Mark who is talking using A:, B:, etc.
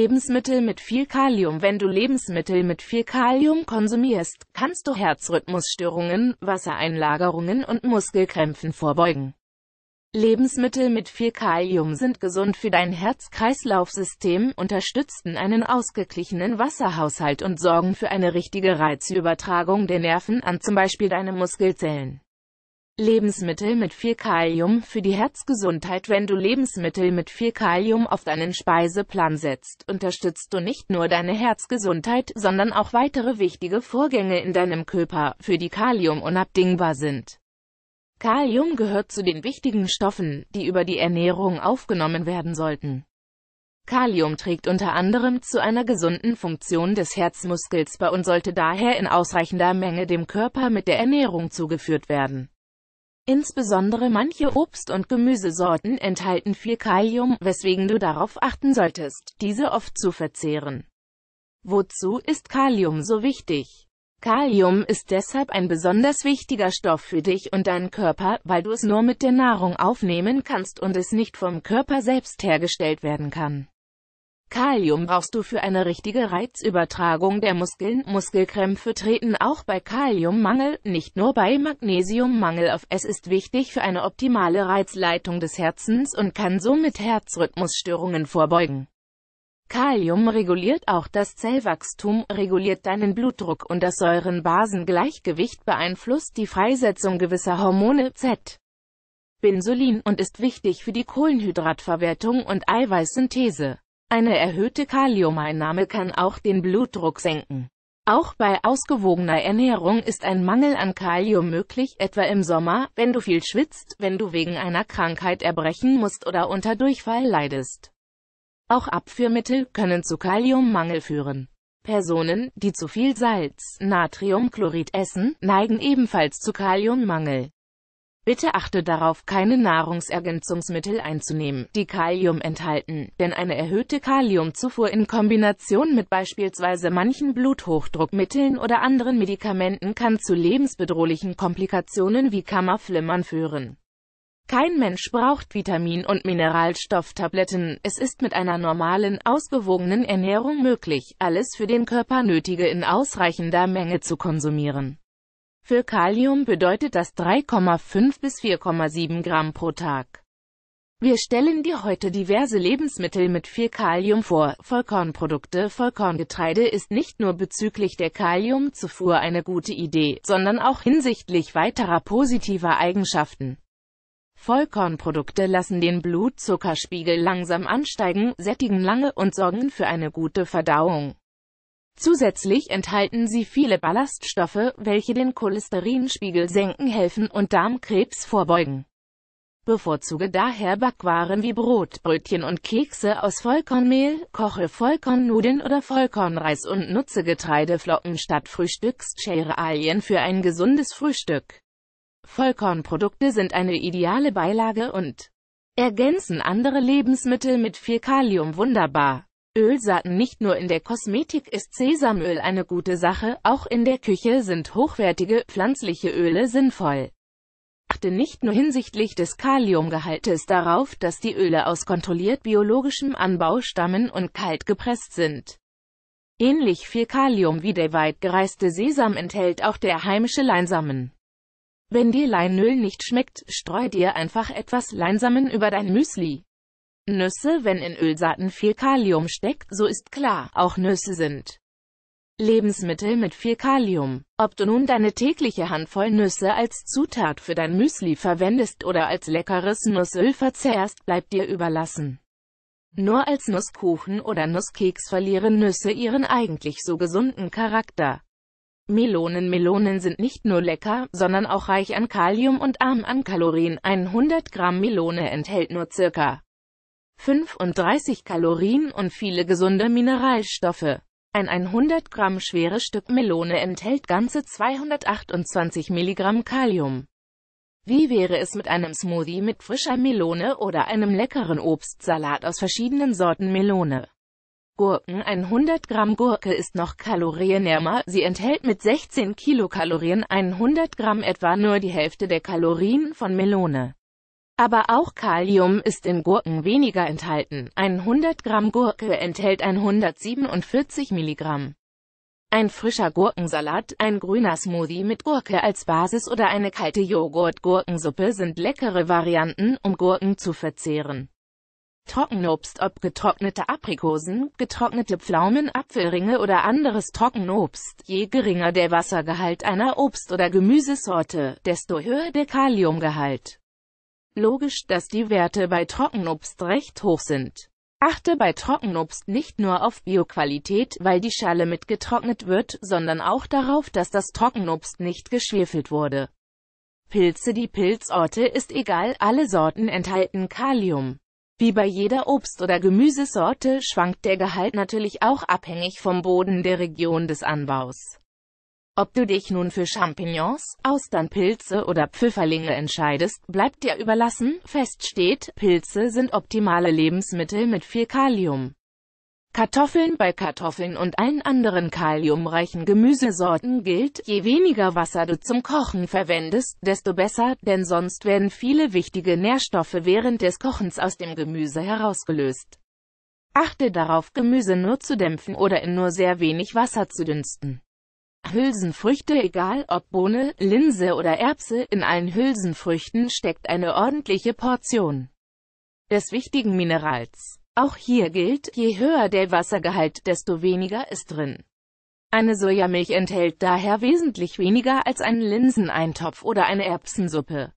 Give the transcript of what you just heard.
A: Lebensmittel mit viel Kalium Wenn du Lebensmittel mit viel Kalium konsumierst, kannst du Herzrhythmusstörungen, Wassereinlagerungen und Muskelkrämpfen vorbeugen. Lebensmittel mit viel Kalium sind gesund für dein Herz-Kreislauf-System, unterstützen einen ausgeglichenen Wasserhaushalt und sorgen für eine richtige Reizübertragung der Nerven an zum Beispiel deine Muskelzellen. Lebensmittel mit viel Kalium für die Herzgesundheit Wenn du Lebensmittel mit viel Kalium auf deinen Speiseplan setzt, unterstützt du nicht nur deine Herzgesundheit, sondern auch weitere wichtige Vorgänge in deinem Körper, für die Kalium unabdingbar sind. Kalium gehört zu den wichtigen Stoffen, die über die Ernährung aufgenommen werden sollten. Kalium trägt unter anderem zu einer gesunden Funktion des Herzmuskels bei und sollte daher in ausreichender Menge dem Körper mit der Ernährung zugeführt werden. Insbesondere manche Obst- und Gemüsesorten enthalten viel Kalium, weswegen du darauf achten solltest, diese oft zu verzehren. Wozu ist Kalium so wichtig? Kalium ist deshalb ein besonders wichtiger Stoff für dich und deinen Körper, weil du es nur mit der Nahrung aufnehmen kannst und es nicht vom Körper selbst hergestellt werden kann. Kalium brauchst du für eine richtige Reizübertragung der Muskeln. Muskelkrämpfe treten auch bei Kaliummangel, nicht nur bei Magnesiummangel auf. Es ist wichtig für eine optimale Reizleitung des Herzens und kann somit Herzrhythmusstörungen vorbeugen. Kalium reguliert auch das Zellwachstum, reguliert deinen Blutdruck und das Säurenbasengleichgewicht beeinflusst die Freisetzung gewisser Hormone Z. Binsulin und ist wichtig für die Kohlenhydratverwertung und Eiweißsynthese. Eine erhöhte Kaliumeinnahme kann auch den Blutdruck senken. Auch bei ausgewogener Ernährung ist ein Mangel an Kalium möglich, etwa im Sommer, wenn du viel schwitzt, wenn du wegen einer Krankheit erbrechen musst oder unter Durchfall leidest. Auch Abführmittel können zu Kaliummangel führen. Personen, die zu viel Salz, Natriumchlorid essen, neigen ebenfalls zu Kaliummangel. Bitte achte darauf, keine Nahrungsergänzungsmittel einzunehmen, die Kalium enthalten, denn eine erhöhte Kaliumzufuhr in Kombination mit beispielsweise manchen Bluthochdruckmitteln oder anderen Medikamenten kann zu lebensbedrohlichen Komplikationen wie Kammerflimmern führen. Kein Mensch braucht Vitamin- und Mineralstofftabletten, es ist mit einer normalen, ausgewogenen Ernährung möglich, alles für den Körper Nötige in ausreichender Menge zu konsumieren. Für Kalium bedeutet das 3,5 bis 4,7 Gramm pro Tag. Wir stellen dir heute diverse Lebensmittel mit viel Kalium vor. Vollkornprodukte, Vollkorngetreide ist nicht nur bezüglich der Kaliumzufuhr eine gute Idee, sondern auch hinsichtlich weiterer positiver Eigenschaften. Vollkornprodukte lassen den Blutzuckerspiegel langsam ansteigen, sättigen lange und sorgen für eine gute Verdauung. Zusätzlich enthalten sie viele Ballaststoffe, welche den Cholesterinspiegel senken helfen und Darmkrebs vorbeugen. Bevorzuge daher Backwaren wie Brot, Brötchen und Kekse aus Vollkornmehl, koche Vollkornnudeln oder Vollkornreis und nutze Getreideflocken statt Frühstückscerealien für ein gesundes Frühstück. Vollkornprodukte sind eine ideale Beilage und ergänzen andere Lebensmittel mit viel Kalium wunderbar. Ölsaaten Nicht nur in der Kosmetik ist Sesamöl eine gute Sache, auch in der Küche sind hochwertige, pflanzliche Öle sinnvoll. Achte nicht nur hinsichtlich des Kaliumgehaltes darauf, dass die Öle aus kontrolliert biologischem Anbau stammen und kalt gepresst sind. Ähnlich viel Kalium wie der weit gereiste Sesam enthält auch der heimische Leinsamen. Wenn dir Leinöl nicht schmeckt, streu dir einfach etwas Leinsamen über dein Müsli. Nüsse Wenn in Ölsaaten viel Kalium steckt, so ist klar, auch Nüsse sind Lebensmittel mit viel Kalium. Ob du nun deine tägliche Handvoll Nüsse als Zutat für dein Müsli verwendest oder als leckeres Nussöl verzehrst, bleibt dir überlassen. Nur als Nusskuchen oder Nusskeks verlieren Nüsse ihren eigentlich so gesunden Charakter. Melonen Melonen sind nicht nur lecker, sondern auch reich an Kalium und arm an Kalorien. 100 Gramm Melone enthält nur circa 35 Kalorien und viele gesunde Mineralstoffe. Ein 100 Gramm schweres Stück Melone enthält ganze 228 Milligramm Kalium. Wie wäre es mit einem Smoothie mit frischer Melone oder einem leckeren Obstsalat aus verschiedenen Sorten Melone? Gurken 100 Gramm Gurke ist noch kalorienärmer, sie enthält mit 16 Kilokalorien 100 Gramm etwa nur die Hälfte der Kalorien von Melone. Aber auch Kalium ist in Gurken weniger enthalten. 100 Gramm Gurke enthält 147 Milligramm. Ein frischer Gurkensalat, ein grüner Smoothie mit Gurke als Basis oder eine kalte Joghurt-Gurkensuppe sind leckere Varianten, um Gurken zu verzehren. Trockenobst ob getrocknete Aprikosen, getrocknete Pflaumen, Apfelringe oder anderes Trockenobst. Je geringer der Wassergehalt einer Obst- oder Gemüsesorte, desto höher der Kaliumgehalt. Logisch, dass die Werte bei Trockenobst recht hoch sind. Achte bei Trockenobst nicht nur auf Bioqualität, weil die Schale mitgetrocknet wird, sondern auch darauf, dass das Trockenobst nicht geschwefelt wurde. Pilze Die Pilzorte ist egal, alle Sorten enthalten Kalium. Wie bei jeder Obst- oder Gemüsesorte schwankt der Gehalt natürlich auch abhängig vom Boden der Region des Anbaus. Ob du dich nun für Champignons, Austernpilze oder Pfifferlinge entscheidest, bleibt dir überlassen. Fest steht, Pilze sind optimale Lebensmittel mit viel Kalium. Kartoffeln Bei Kartoffeln und allen anderen kaliumreichen Gemüsesorten gilt, je weniger Wasser du zum Kochen verwendest, desto besser, denn sonst werden viele wichtige Nährstoffe während des Kochens aus dem Gemüse herausgelöst. Achte darauf, Gemüse nur zu dämpfen oder in nur sehr wenig Wasser zu dünsten. Hülsenfrüchte Egal ob Bohne, Linse oder Erbse, in allen Hülsenfrüchten steckt eine ordentliche Portion des wichtigen Minerals. Auch hier gilt, je höher der Wassergehalt, desto weniger ist drin. Eine Sojamilch enthält daher wesentlich weniger als ein Linseneintopf oder eine Erbsensuppe.